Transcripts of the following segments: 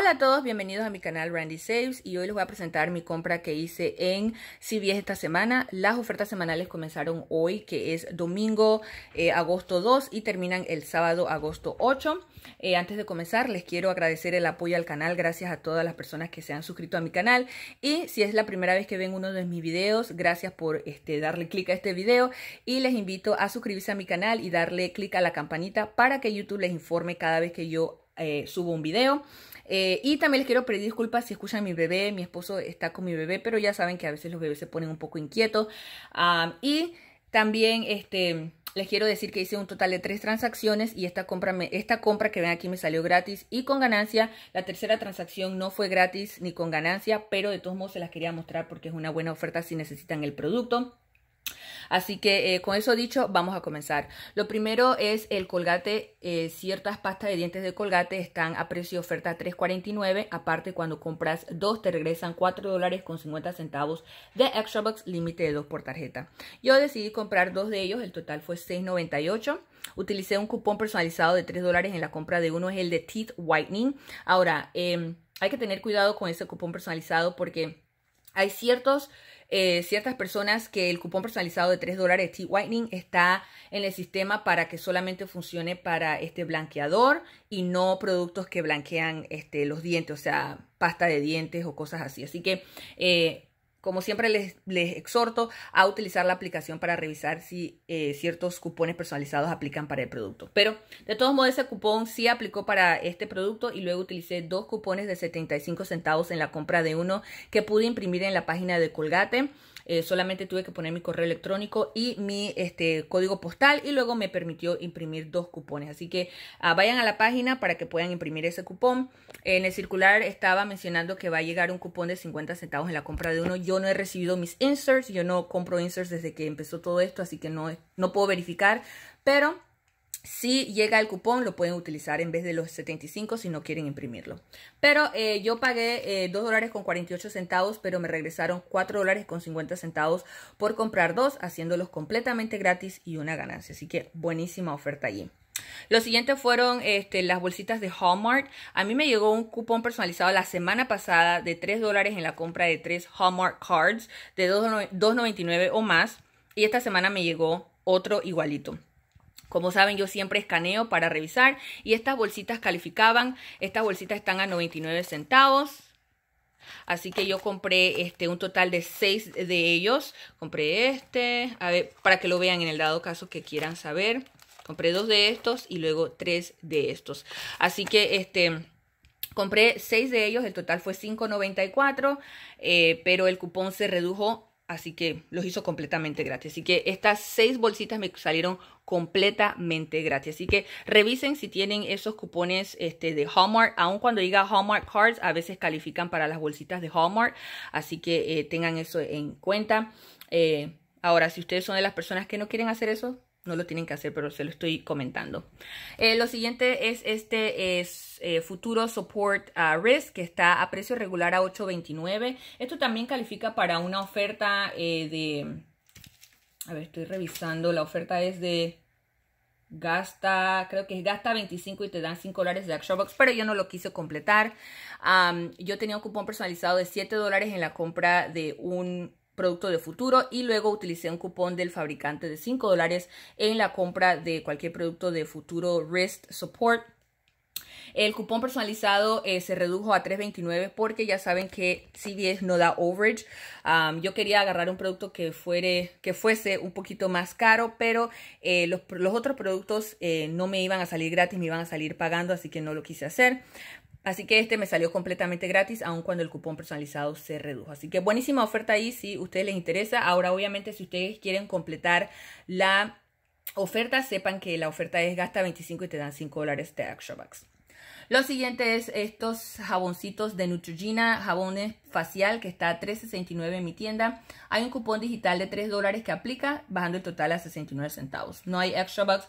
Hola a todos, bienvenidos a mi canal Randy Saves y hoy les voy a presentar mi compra que hice en CVS esta semana. Las ofertas semanales comenzaron hoy, que es domingo eh, agosto 2 y terminan el sábado agosto 8. Eh, antes de comenzar, les quiero agradecer el apoyo al canal, gracias a todas las personas que se han suscrito a mi canal. Y si es la primera vez que ven uno de mis videos, gracias por este, darle clic a este video y les invito a suscribirse a mi canal y darle clic a la campanita para que YouTube les informe cada vez que yo eh, subo un video. Eh, y también les quiero pedir disculpas si escuchan mi bebé, mi esposo está con mi bebé, pero ya saben que a veces los bebés se ponen un poco inquietos. Ah, y también este, les quiero decir que hice un total de tres transacciones y esta compra, esta compra que ven aquí me salió gratis y con ganancia. La tercera transacción no fue gratis ni con ganancia, pero de todos modos se las quería mostrar porque es una buena oferta si necesitan el producto. Así que eh, con eso dicho, vamos a comenzar. Lo primero es el colgate. Eh, ciertas pastas de dientes de colgate están a precio de oferta 3.49. Aparte, cuando compras dos, te regresan $4.50 dólares con centavos de Extra box, límite de dos por tarjeta. Yo decidí comprar dos de ellos, el total fue 6.98. Utilicé un cupón personalizado de 3 dólares en la compra de uno, es el de Teeth Whitening. Ahora, em, hay que tener cuidado con ese cupón personalizado porque hay ciertos eh, ciertas personas que el cupón personalizado de 3 dólares t Whitening está en el sistema para que solamente funcione para este blanqueador y no productos que blanquean este, los dientes, o sea, pasta de dientes o cosas así. Así que eh, como siempre les, les, exhorto a utilizar la aplicación para revisar si eh, ciertos cupones personalizados aplican para el producto. Pero de todos modos ese cupón sí aplicó para este producto y luego utilicé dos cupones de 75 centavos en la compra de uno que pude imprimir en la página de Colgate. Eh, solamente tuve que poner mi correo electrónico y mi este, código postal y luego me permitió imprimir dos cupones. Así que ah, vayan a la página para que puedan imprimir ese cupón. En el circular estaba mencionando que va a llegar un cupón de 50 centavos en la compra de uno. Yo no he recibido mis inserts, yo no compro inserts desde que empezó todo esto, así que no, no puedo verificar, pero... Si llega el cupón, lo pueden utilizar en vez de los 75 si no quieren imprimirlo. Pero eh, yo pagué eh, 2 dólares con 48 centavos, pero me regresaron 4 dólares con 50 centavos por comprar dos, haciéndolos completamente gratis y una ganancia. Así que buenísima oferta allí. Lo siguiente fueron este, las bolsitas de Hallmark. A mí me llegó un cupón personalizado la semana pasada de 3 dólares en la compra de tres Hallmark Cards de 2.99 o más. Y esta semana me llegó otro igualito. Como saben, yo siempre escaneo para revisar y estas bolsitas calificaban. Estas bolsitas están a 99 centavos. Así que yo compré este, un total de 6 de ellos. Compré este, a ver, para que lo vean en el dado caso que quieran saber. Compré dos de estos y luego tres de estos. Así que este... Compré 6 de ellos, el total fue 5.94, eh, pero el cupón se redujo Así que los hizo completamente gratis. Así que estas seis bolsitas me salieron completamente gratis. Así que revisen si tienen esos cupones este, de Hallmark. Aun cuando diga Hallmark Cards, a veces califican para las bolsitas de Hallmark. Así que eh, tengan eso en cuenta. Eh, ahora, si ustedes son de las personas que no quieren hacer eso, no lo tienen que hacer, pero se lo estoy comentando. Eh, lo siguiente es este es, eh, futuro support uh, risk que está a precio regular a 8.29. Esto también califica para una oferta eh, de... A ver, estoy revisando. La oferta es de gasta, creo que es gasta 25 y te dan 5 dólares de Action Box, pero yo no lo quise completar. yo tenía un cupón personalizado de 7 dólares en la compra de un producto de futuro y luego utilicé un cupón del fabricante de 5 dólares en la compra de cualquier producto de futuro Wrist Support. El cupón personalizado eh, se redujo a 3.29 porque ya saben que CVS no da overage. yo quería agarrar un producto que, fuere, que fuese un poquito más caro, pero eh, los, otros productos eh, no me iban a salir gratis, me iban a salir pagando, así que no lo quise hacer. Así que este me salió completamente gratis, aun cuando el cupón personalizado se redujo. Así que buenísima oferta ahí si a ustedes les interesa. Ahora, obviamente, si ustedes quieren completar la oferta, sepan que la oferta es gasta 25 y te dan 5 dólares de extra bucks. Lo siguiente es estos jaboncitos de Neutrogena, jabones facial que está a 3.69 en mi tienda. Hay un cupón digital de 3 dólares que aplica, bajando el total a 69 centavos. No hay extra bucks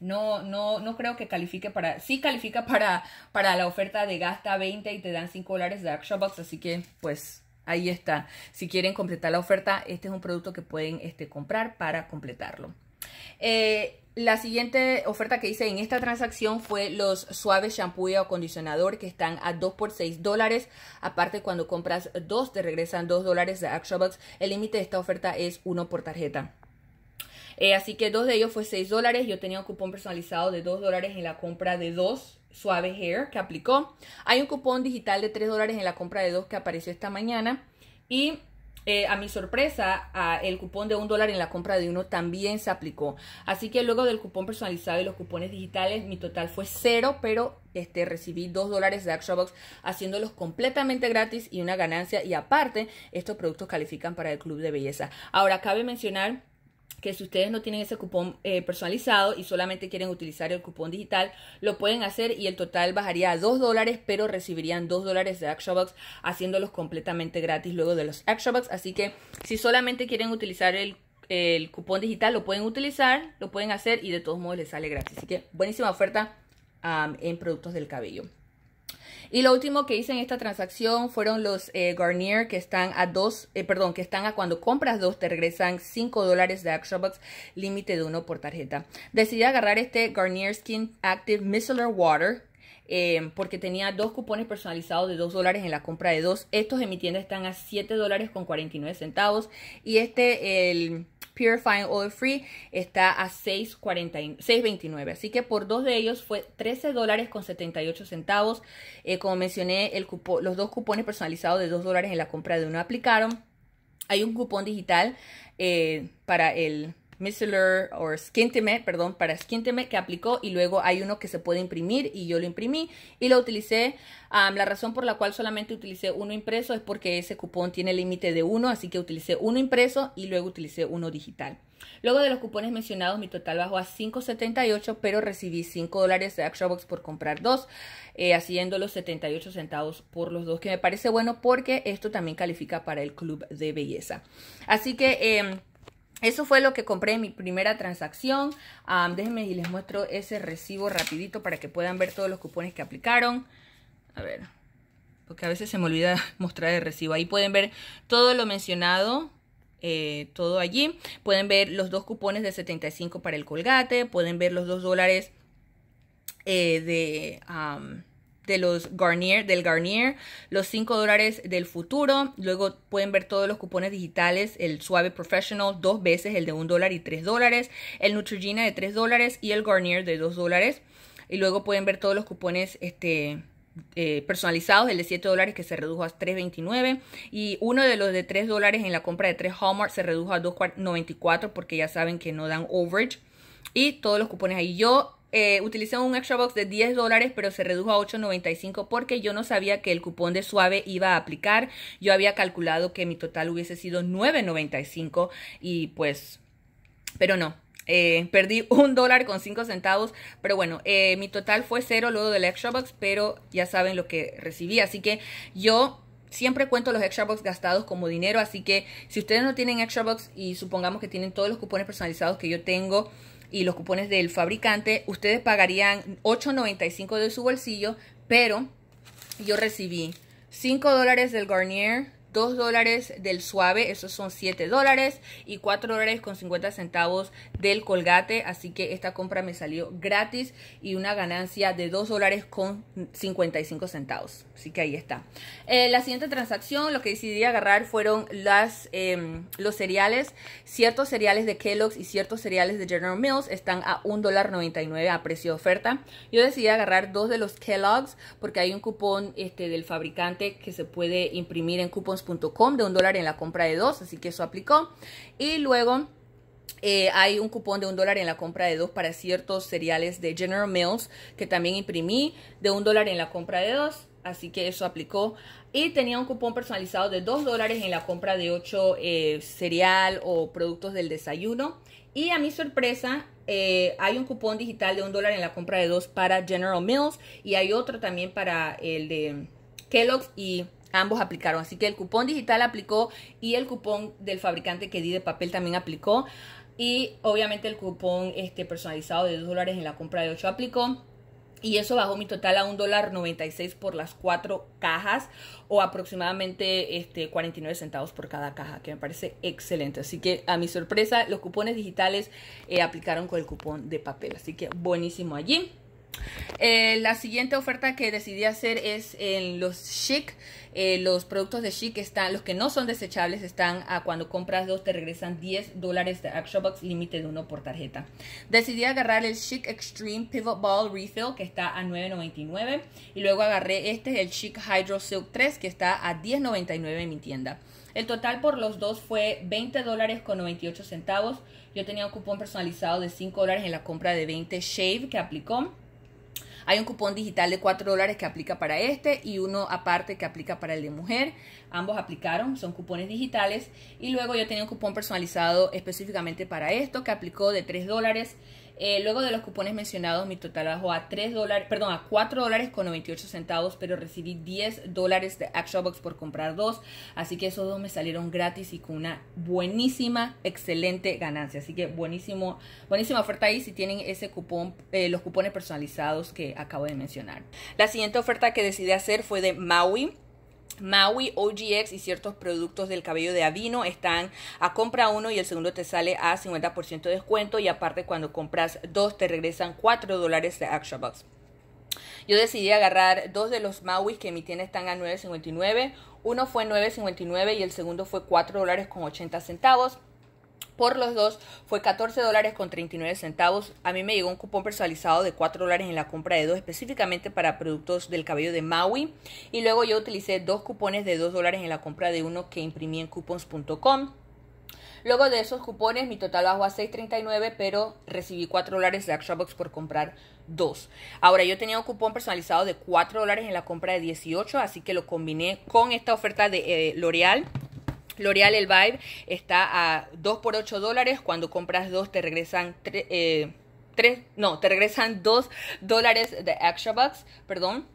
no, no, no creo que califique para, sí califica para, para la oferta de gasta 20 y te dan 5 dólares de Action Box, así que pues ahí está. Si quieren completar la oferta, este es un producto que pueden este, comprar para completarlo. Eh, la siguiente oferta que hice en esta transacción fue los suaves shampoo y acondicionador que están a 2 por 6 dólares. Aparte, cuando compras 2 te regresan 2 dólares de ActionBox. El límite de esta oferta es 1 por tarjeta. Eh, así que dos de ellos fue 6 dólares. Yo tenía un cupón personalizado de 2 dólares en la compra de dos Suave Hair que aplicó. Hay un cupón digital de 3 dólares en la compra de dos que apareció esta mañana. Y eh, a mi sorpresa, el cupón de $1 dólar en la compra de uno también se aplicó. Así que luego del cupón personalizado y los cupones digitales, mi total fue cero, pero este, recibí $2 dólares de ActionBox haciéndolos completamente gratis y una ganancia. Y aparte, estos productos califican para el club de belleza. Ahora, cabe mencionar que si ustedes no tienen ese cupón eh, personalizado y solamente quieren utilizar el cupón digital, lo pueden hacer y el total bajaría a 2 dólares, pero recibirían 2 dólares de ActionBox haciéndolos completamente gratis luego de los ActionBox. Así que si solamente quieren utilizar el, cupón digital, lo pueden utilizar, lo pueden hacer y de todos modos les sale gratis. Así que buenísima oferta en productos del cabello. Y lo último que hice en esta transacción fueron los eh, Garnier que están a dos, eh, perdón, que están a cuando compras dos te regresan 5 dólares de ActionBox, límite de uno por tarjeta. Decidí agarrar este Garnier Skin Active Micellar Water eh, porque tenía dos cupones personalizados de 2 dólares en la compra de dos. Estos en mi tienda están a siete dólares con nueve centavos y este, el... Purifying Oil Free está a 6.29. Así que por dos de ellos fue 13 dólares con 78 centavos. Eh, como mencioné, los dos cupones personalizados de 2 dólares en la compra de uno aplicaron. Hay un cupón digital eh, para el micellar o Skintime, perdón, para Skintime que aplicó y luego hay uno que se puede imprimir y yo lo imprimí y lo utilicé. la razón por la cual solamente utilicé uno impreso es porque ese cupón tiene límite de uno, así que utilicé uno impreso y luego utilicé uno digital. Luego de los cupones mencionados, mi total bajó a 5.78, pero recibí 5 dólares de ActionBox por comprar dos, eh, haciendo los 78 centavos por los dos, que me parece bueno porque esto también califica para el club de belleza. Así que... Em, eso fue lo que compré en mi primera transacción. déjenme y les muestro ese recibo rapidito para que puedan ver todos los cupones que aplicaron. A ver, porque a veces se me olvida mostrar el recibo. Ahí pueden ver todo lo mencionado. Eh, todo allí. Pueden ver los dos cupones de 75 para el colgate. Pueden ver los dos dólares eh, de de los Garnier, del Garnier, los 5 dólares del futuro. Luego pueden ver todos los cupones digitales, el Suave Professional dos veces, el de 1 dólar y 3 dólares, el Neutrogena de 3 dólares y el Garnier de 2 dólares. Y luego pueden ver todos los cupones este, eh, personalizados, el de 7 dólares que se redujo a 3.29 y uno de los de 3 dólares en la compra de 3 Hallmark se redujo a 2.94 porque ya saben que no dan overage y todos los cupones ahí. Yo eh, utilicé un extra box de 10 dólares, pero se redujo a 8.95 porque yo no sabía que el cupón de suave iba a aplicar. Yo había calculado que mi total hubiese sido 9.95 y pues, pero no, eh, perdí un dólar con cinco centavos, pero bueno, eh, mi total fue cero luego del extra box, pero ya saben lo que recibí, así que yo siempre cuento los extra box gastados como dinero, así que si ustedes no tienen extra box y supongamos que tienen todos los cupones personalizados que yo tengo, y los cupones del fabricante, ustedes pagarían 8.95 de su bolsillo, pero yo recibí 5 dólares del Garnier, 2 dólares del suave, esos son 7 dólares, y 4 dólares con 50 centavos del colgate, así que esta compra me salió gratis y una ganancia de 2 dólares con 55 centavos. Así que ahí está. Eh, la siguiente transacción, lo que decidí agarrar fueron las, em, los cereales. Ciertos cereales de Kellogg's y ciertos cereales de General Mills están a $1.99 a precio de oferta. Yo decidí agarrar dos de los Kellogg's porque hay un cupón este, del fabricante que se puede imprimir en coupons.com de un dólar en la compra de dos, así que eso aplicó. Y luego... Eh, hay un cupón de un dólar en la compra de dos para ciertos cereales de General Mills que también imprimí de un dólar en la compra de dos. Así que eso aplicó. Y tenía un cupón personalizado de dos dólares en la compra de ocho eh, cereal o productos del desayuno. Y a mi sorpresa, eh, hay un cupón digital de un dólar en la compra de dos para General Mills y hay otro también para el de Kellogg's y ambos aplicaron. Así que el cupón digital aplicó y el cupón del fabricante que di de papel también aplicó. Y obviamente el cupón este, personalizado de 2 dólares en la compra de 8 aplicó. Y eso bajó mi total a $1.96 por las cuatro cajas o aproximadamente este, 49 centavos por cada caja, que me parece excelente. Así que a mi sorpresa, los cupones digitales eh, aplicaron con el cupón de papel. Así que buenísimo allí. Eh, la siguiente oferta que decidí hacer es en los chic. Eh, los productos de chic están, los que no son desechables, están a cuando compras dos te regresan 10 dólares de Xbox, límite de uno por tarjeta. Decidí agarrar el chic Extreme Pivot Ball Refill que está a 9.99 y luego agarré este, el chic Hydro Silk 3 que está a 10.99 en mi tienda. El total por los dos fue 20 dólares con 98 centavos. Yo tenía un cupón personalizado de 5 dólares en la compra de 20 Shave que aplicó. Hay un cupón digital de 4 dólares que aplica para este y uno aparte que aplica para el de mujer. Ambos aplicaron, son cupones digitales. Y luego yo tenía un cupón personalizado específicamente para esto que aplicó de 3 dólares eh, luego de los cupones mencionados, mi total bajó a 3 dólares, perdón, a 4 dólares con centavos, pero recibí 10 dólares de Action Box por comprar dos. Así que esos dos me salieron gratis y con una buenísima, excelente ganancia. Así que buenísimo, buenísima oferta ahí si tienen ese cupón, eh, los cupones personalizados que acabo de mencionar. La siguiente oferta que decidí hacer fue de Maui. Maui, OGX y ciertos productos del cabello de avino están a compra uno y el segundo te sale a 50% de descuento y aparte cuando compras dos te regresan 4 dólares de Action Yo decidí agarrar dos de los Maui que mi tienda están a 9.59. Uno fue 9.59 y el segundo fue 4 dólares con 80 centavos por los dos fue 14 dólares con 39 centavos. A mí me llegó un cupón personalizado de 4 dólares en la compra de dos específicamente para productos del cabello de Maui. Y luego yo utilicé dos cupones de 2 dólares en la compra de uno que imprimí en coupons.com. Luego de esos cupones, mi total bajó a 6.39, pero recibí 4 dólares de ActionBox por comprar dos. Ahora, yo tenía un cupón personalizado de 4 dólares en la compra de 18, así que lo combiné con esta oferta de eh, L'Oreal L'Oreal El Vibe está a 2 por 8 dólares. Cuando compras 2 te regresan 3, eh, no, te regresan 2 dólares de extra bucks, perdón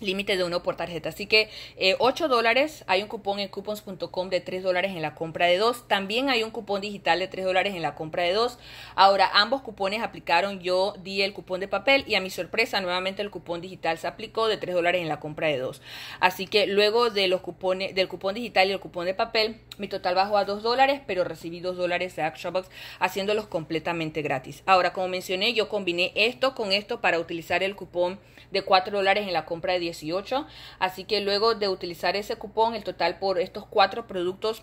límite de uno por tarjeta. Así que 8 eh, dólares, hay un cupón en coupons.com de 3 dólares en la compra de 2. También hay un cupón digital de 3 dólares en la compra de 2. Ahora, ambos cupones aplicaron, yo di el cupón de papel y a mi sorpresa nuevamente el cupón digital se aplicó de 3 dólares en la compra de 2. Así que luego de los cupones, del cupón digital y el cupón de papel, mi total bajó a 2 dólares, pero recibí 2 dólares de ActionBox haciéndolos completamente gratis. Ahora, como mencioné, yo combiné esto con esto para utilizar el cupón de 4 dólares en la compra de 10 18. Así que luego de utilizar ese cupón, el total por estos cuatro productos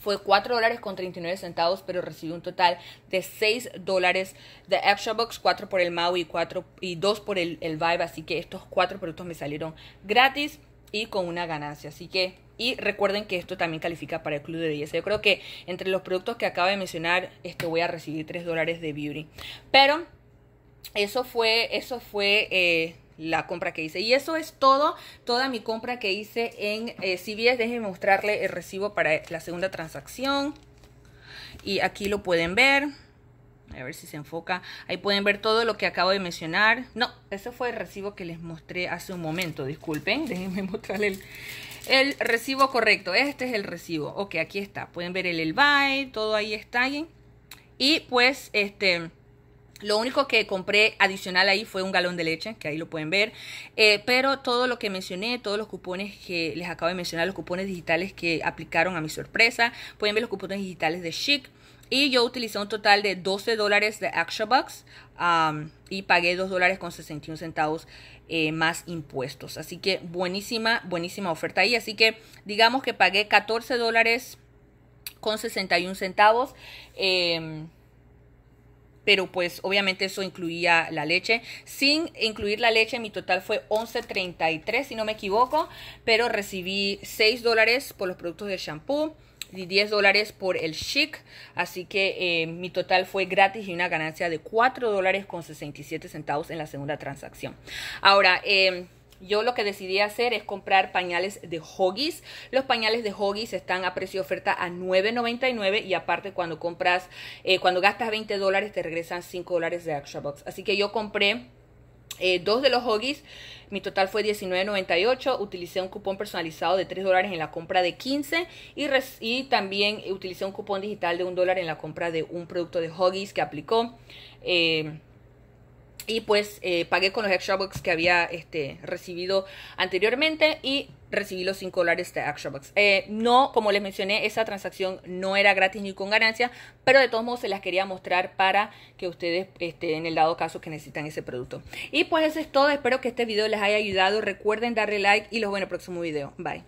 fue 4 dólares con 39 centavos, pero recibí un total de 6 dólares de Extra Box, 4 por el Maui 4, y 2 por el, el Vibe. Así que estos cuatro productos me salieron gratis y con una ganancia. Así que, y recuerden que esto también califica para el club de 10 Yo creo que entre los productos que acabo de mencionar, este voy a recibir 3 dólares de beauty. Pero eso fue, eso fue. Eh, la compra que hice. Y eso es todo, toda mi compra que hice en eh, CVS. Déjenme mostrarle el recibo para la segunda transacción. Y aquí lo pueden ver. A ver si se enfoca. Ahí pueden ver todo lo que acabo de mencionar. No, ese fue el recibo que les mostré hace un momento. Disculpen, déjenme mostrarle el, recibo correcto. Este es el recibo. Ok, aquí está. Pueden ver el, el buy, todo ahí está. Y pues, este lo único que compré adicional ahí fue un galón de leche, que ahí lo pueden ver. Eh, pero todo lo que mencioné, todos los cupones que les acabo de mencionar, los cupones digitales que aplicaron a mi sorpresa, pueden ver los cupones digitales de Chic. Y yo utilicé un total de 12 dólares de Action Box. y pagué 2 dólares con 61 centavos eh, más impuestos. Así que buenísima, buenísima oferta ahí. Así que digamos que pagué 14 dólares con 61 centavos. Em, pero pues obviamente eso incluía la leche. Sin incluir la leche, mi total fue 11.33, si no me equivoco, pero recibí 6 dólares por los productos de shampoo y 10 dólares por el chic así que eh, mi total fue gratis y una ganancia de 4 dólares con 67 centavos en la segunda transacción ahora eh, yo lo que decidí hacer es comprar pañales de Hoggies. Los pañales de Hoggies están a precio de oferta a $9.99 y aparte cuando compras, eh, cuando gastas 20 dólares te regresan 5 dólares de Extra Box. Así que yo compré eh, dos de los Hoggies, mi total fue $19.98. Utilicé un cupón personalizado de $3 dólares en la compra de 15 y, también utilicé un cupón digital de $1 dólar en la compra de un producto de Hoggies que aplicó. Eh, y pues eh, pagué con los extra bucks que había este, recibido anteriormente y recibí los 5 dólares de extra eh, no, como les mencioné, esa transacción no era gratis ni con ganancia, pero de todos modos se las quería mostrar para que ustedes, estén en el dado caso que necesitan ese producto. Y pues eso es todo, espero que este video les haya ayudado, recuerden darle like y los veo en el próximo video. Bye.